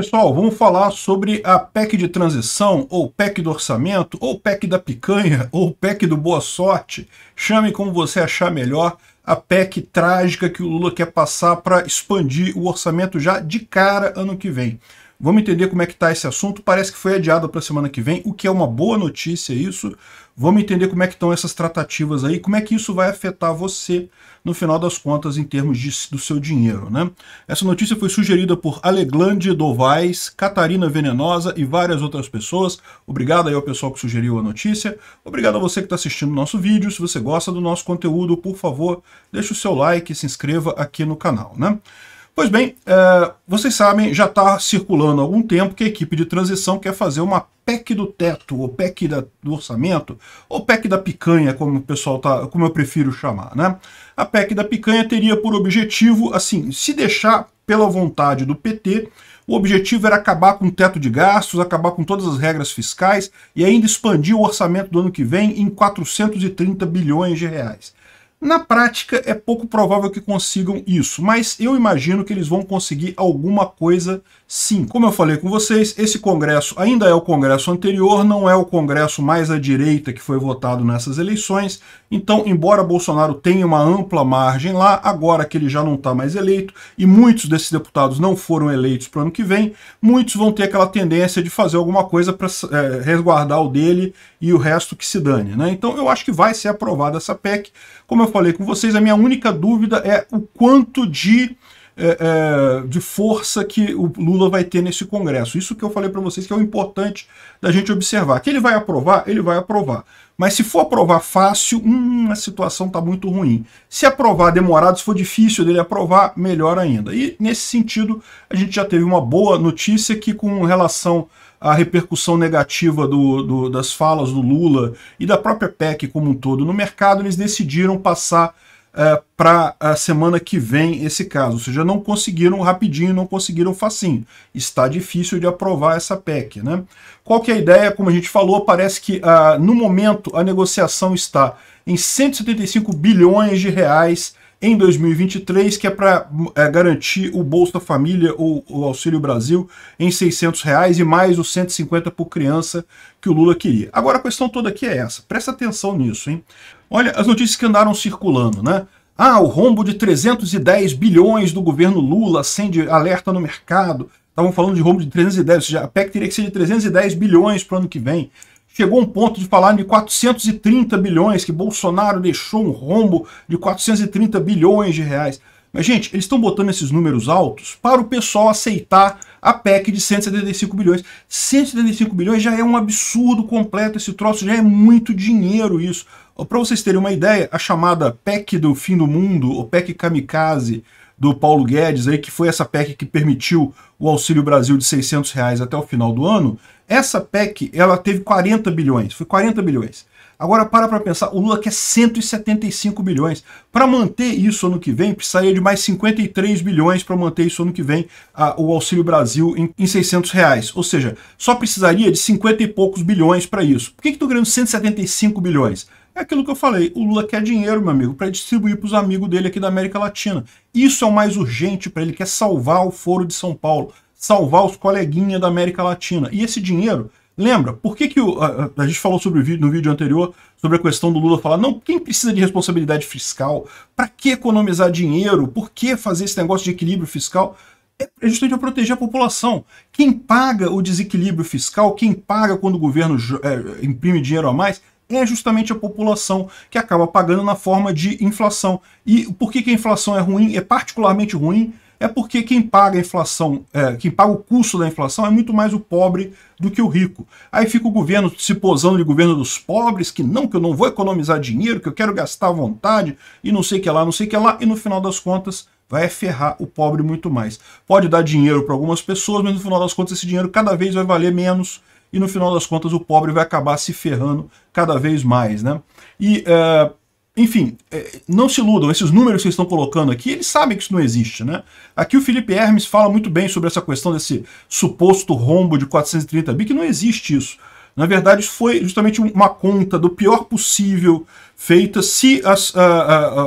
Pessoal, vamos falar sobre a PEC de transição, ou PEC do orçamento, ou PEC da picanha, ou PEC do boa sorte. Chame como você achar melhor a PEC trágica que o Lula quer passar para expandir o orçamento já de cara ano que vem. Vamos entender como é que está esse assunto. Parece que foi adiado para a semana que vem, o que é uma boa notícia isso. Vamos entender como é que estão essas tratativas aí, como é que isso vai afetar você no final das contas em termos de, do seu dinheiro, né? Essa notícia foi sugerida por Aleglande Dovais, Catarina Venenosa e várias outras pessoas. Obrigado aí ao pessoal que sugeriu a notícia. Obrigado a você que está assistindo o nosso vídeo. Se você gosta do nosso conteúdo, por favor, deixe o seu like e se inscreva aqui no canal, né? Pois bem, é, vocês sabem, já está circulando há algum tempo que a equipe de transição quer fazer uma PEC do teto, ou PEC da, do orçamento, ou PEC da picanha, como o pessoal tá, como eu prefiro chamar, né? A PEC da picanha teria por objetivo, assim, se deixar pela vontade do PT, o objetivo era acabar com o teto de gastos, acabar com todas as regras fiscais e ainda expandir o orçamento do ano que vem em 430 bilhões de reais. Na prática, é pouco provável que consigam isso, mas eu imagino que eles vão conseguir alguma coisa Sim, como eu falei com vocês, esse Congresso ainda é o Congresso anterior, não é o Congresso mais à direita que foi votado nessas eleições. Então, embora Bolsonaro tenha uma ampla margem lá, agora que ele já não está mais eleito e muitos desses deputados não foram eleitos para o ano que vem, muitos vão ter aquela tendência de fazer alguma coisa para é, eh, resguardar o dele e o resto que se dane. Né? Então, eu acho que vai ser aprovada essa PEC. Como eu falei com vocês, a minha única dúvida é o quanto de é, é, de força que o Lula vai ter nesse Congresso. Isso que eu falei para vocês que é o importante da gente observar. Que ele vai aprovar, ele vai aprovar. Mas se for aprovar fácil, hum, a situação está muito ruim. Se aprovar demorado, se for difícil dele aprovar, melhor ainda. E nesse sentido, a gente já teve uma boa notícia que com relação à repercussão negativa do, do, das falas do Lula e da própria PEC como um todo no mercado, eles decidiram passar é, para a é, semana que vem esse caso. Ou seja, não conseguiram rapidinho, não conseguiram facinho. Está difícil de aprovar essa PEC. Né? Qual que é a ideia? Como a gente falou, parece que uh, no momento a negociação está em 175 bilhões de reais em 2023, que é para é, garantir o Bolsa Família ou o Auxílio Brasil em 600 reais e mais os 150 por criança que o Lula queria. Agora a questão toda aqui é essa, presta atenção nisso, hein? Olha as notícias que andaram circulando, né? Ah, o rombo de 310 bilhões do governo Lula acende alerta no mercado. Estavam falando de rombo de 310, ou seja, a PEC teria que ser de 310 bilhões para o ano que vem chegou um ponto de falar de 430 bilhões, que Bolsonaro deixou um rombo de 430 bilhões de reais. Mas, gente, eles estão botando esses números altos para o pessoal aceitar a PEC de 175 bilhões. 175 bilhões já é um absurdo completo, esse troço já é muito dinheiro isso. Para vocês terem uma ideia, a chamada PEC do fim do mundo, ou PEC kamikaze, do Paulo Guedes, aí, que foi essa PEC que permitiu o Auxílio Brasil de 600 reais até o final do ano, essa PEC ela teve 40 bilhões, foi 40 bilhões. Agora para para pensar, o Lula quer 175 bilhões. Para manter isso ano que vem, precisaria de mais 53 bilhões para manter isso ano que vem, a, o Auxílio Brasil em, em 600 reais. Ou seja, só precisaria de 50 e poucos bilhões para isso. Por que estou que tô 175 bilhões? É aquilo que eu falei, o Lula quer dinheiro, meu amigo, para distribuir para os amigos dele aqui da América Latina. Isso é o mais urgente para ele, quer é salvar o Foro de São Paulo, salvar os coleguinhas da América Latina. E esse dinheiro, lembra, por que, que o, a, a, gente falou sobre o vídeo, no vídeo anterior sobre a questão do Lula falar, não, quem precisa de responsabilidade fiscal? Para que economizar dinheiro? Por que fazer esse negócio de equilíbrio fiscal? é justamente para proteger a população. Quem paga o desequilíbrio fiscal, quem paga quando o governo é, imprime dinheiro a mais, é justamente a população que acaba pagando na forma de inflação. E por que, que a inflação é ruim, é particularmente ruim, é porque quem paga a inflação, é, quem paga o custo da inflação é muito mais o pobre do que o rico. Aí fica o governo se posando de governo dos pobres, que não, que eu não vou economizar dinheiro, que eu quero gastar à vontade, e não sei o que lá, não sei o que lá, e no final das contas vai ferrar o pobre muito mais. Pode dar dinheiro para algumas pessoas, mas no final das contas esse dinheiro cada vez vai valer menos e no final das contas o pobre vai acabar se ferrando cada vez mais. Né? E, é, enfim, é, não se iludam, esses números que vocês estão colocando aqui, eles sabem que isso não existe. Né? Aqui o Felipe Hermes fala muito bem sobre essa questão desse suposto rombo de 430 bi, que não existe isso. Na verdade, foi justamente uma conta do pior possível feita se as,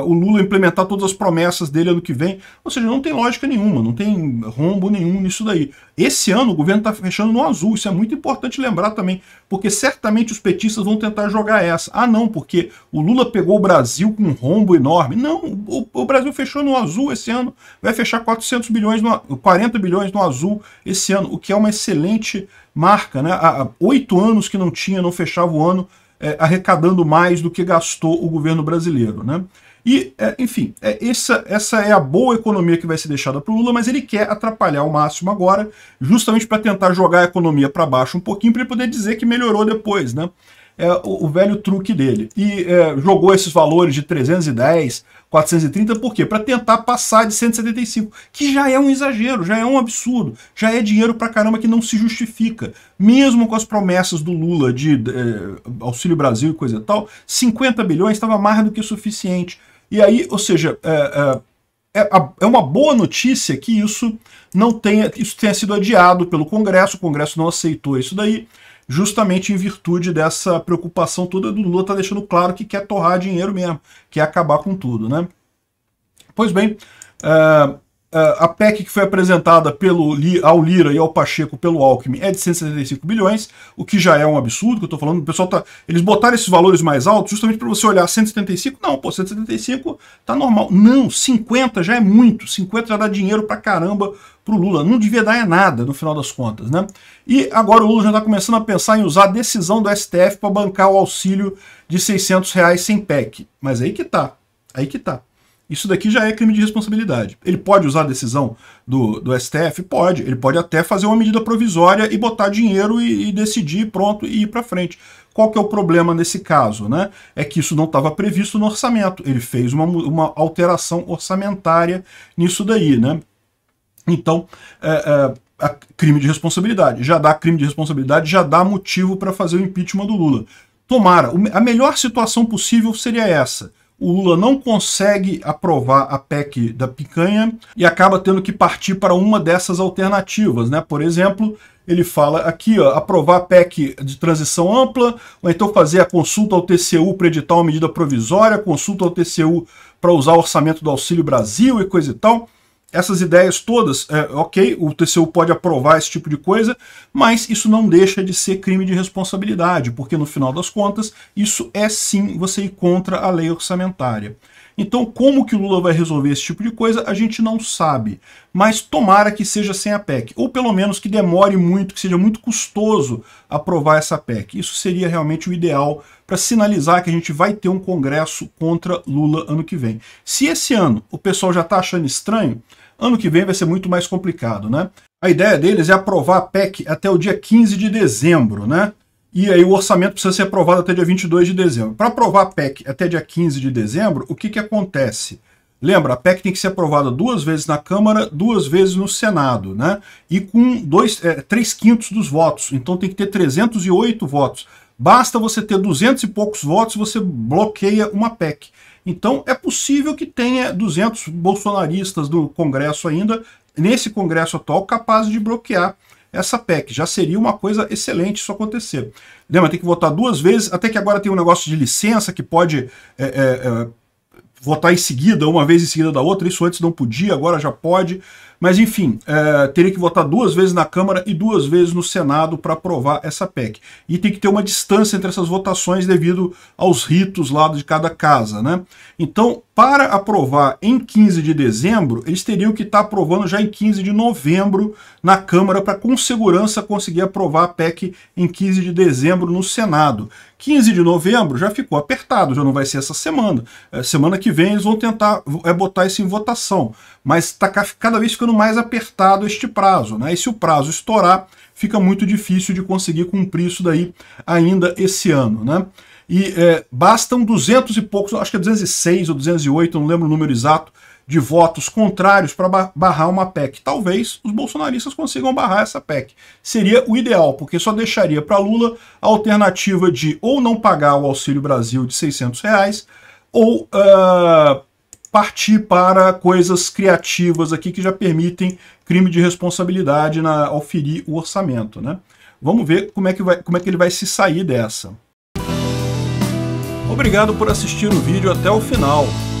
o Lula implementar todas as promessas dele ano que vem. Ou seja, não tem lógica nenhuma, não tem rombo nenhum nisso daí. Esse ano o governo está fechando no azul, isso é muito importante lembrar também, porque certamente os petistas vão tentar jogar essa. Ah, não, porque o Lula pegou o Brasil com um rombo enorme. Não, o, o Brasil fechou no azul esse ano, vai fechar 400 bilhões, no, 40 bilhões no azul esse ano, o que é uma excelente marca, né? Há oito anos que não tinha, não fechava o ano é, arrecadando mais do que gastou o governo brasileiro, né? E, é, enfim, é, essa, essa é a boa economia que vai ser deixada para o Lula, mas ele quer atrapalhar o máximo agora, justamente para tentar jogar a economia para baixo um pouquinho, para ele poder dizer que melhorou depois, né? é, o, o, velho truque dele. E é, jogou esses valores de 310, 430, por quê? Para tentar passar de 175, que já é um exagero, já é um absurdo, já é dinheiro para caramba que não se justifica. Mesmo com as promessas do Lula de é, Auxílio Brasil e coisa e tal, 50 bilhões estava mais do que suficiente. E aí, ou seja, é, é, é, é uma boa notícia que isso não tenha, isso tenha sido adiado pelo Congresso, o Congresso não aceitou isso daí justamente em virtude dessa preocupação toda do Lula tá deixando claro que quer torrar dinheiro mesmo, quer acabar com tudo, né? Pois bem, uh, ah, a PEC que foi apresentada pelo, ao Lira e ao Pacheco pelo Alckmin é de 175 bilhões, o que já é um absurdo, que eu estou falando, o pessoal tá. Eles botaram esses valores mais altos justamente para você olhar 175, não, pô, 175 tá normal. Não, 50 já é muito, 50 já dá dinheiro para caramba para o Lula. Não devia dar é nada, no final das contas, né? E agora o Lula já está começando a pensar em usar a decisão do STF para bancar o auxílio de 600 reais sem PEC. Mas aí que tá, aí que tá. Isso daqui já é crime de responsabilidade. Ele pode usar a decisão do, do STF? Pode. Ele pode até fazer uma medida provisória e botar dinheiro e, e decidir, pronto, e ir para frente. Qual que é o problema nesse caso? Né? É que isso não estava previsto no orçamento. Ele fez uma, uma alteração orçamentária nisso daí. Né? Então, é, é crime de responsabilidade. Já dá crime de responsabilidade, já dá motivo para fazer o impeachment do Lula. Tomara, a melhor situação possível seria essa o Lula não consegue aprovar a PEC da picanha e acaba tendo que partir para uma dessas alternativas, né? Por exemplo, ele fala aqui, ó, aprovar a PEC de transição ampla, ou então fazer a consulta ao TCU para editar uma medida provisória, consulta ao TCU para usar o orçamento do Auxílio Brasil e coisa e tal essas ideias todas, é, ok, o TCU pode aprovar esse tipo de coisa, mas isso não deixa de ser crime de responsabilidade, porque no final das contas, isso é sim você ir contra a lei orçamentária. Então, como que o Lula vai resolver esse tipo de coisa, a gente não sabe. Mas tomara que seja sem a PEC, ou pelo menos que demore muito, que seja muito custoso aprovar essa PEC. Isso seria realmente o ideal para sinalizar que a gente vai ter um congresso contra Lula ano que vem. Se esse ano o pessoal já está achando estranho, Ano que vem vai ser muito mais complicado, né? A ideia deles é aprovar a PEC até o dia 15 de dezembro, né? E aí o orçamento precisa ser aprovado até dia 22 de dezembro. Para aprovar a PEC até dia 15 de dezembro, o que, que acontece? Lembra, a PEC tem que ser aprovada duas vezes na Câmara, duas vezes no Senado, né? E com dois, é, três quintos dos votos. Então tem que ter 308 votos. Basta você ter 200 e poucos votos, você bloqueia uma PEC. Então é possível que tenha 200 bolsonaristas do Congresso ainda, nesse Congresso atual, capazes de bloquear essa PEC. Já seria uma coisa excelente isso acontecer. Lembra, tem que votar duas vezes, até que agora tem um negócio de licença que pode é, é, votar em seguida, uma vez em seguida da outra, isso antes não podia, agora já pode. Mas, enfim, é, teria que votar duas vezes na Câmara e duas vezes no Senado para aprovar essa PEC. E tem que ter uma distância entre essas votações devido aos ritos lá de cada casa, né? Então, para aprovar em 15 de dezembro, eles teriam que estar tá aprovando já em 15 de novembro na Câmara para, com segurança, conseguir aprovar a PEC em 15 de dezembro no Senado. 15 de novembro já ficou apertado, já não vai ser essa semana. É, semana que vem eles vão tentar é, botar isso em votação, mas está cada vez ficando mais apertado este prazo. Né? E se o prazo estourar, fica muito difícil de conseguir cumprir isso daí ainda esse ano. Né? E é, bastam 200 e poucos, acho que é 206 ou 208, não lembro o número exato, de votos contrários para barrar uma PEC. Talvez os bolsonaristas consigam barrar essa PEC. Seria o ideal, porque só deixaria para Lula a alternativa de ou não pagar o Auxílio Brasil de 600 reais, ou uh, partir para coisas criativas aqui que já permitem crime de responsabilidade na, ao ferir o orçamento. Né? Vamos ver como é, que vai, como é que ele vai se sair dessa. Obrigado por assistir o vídeo até o final.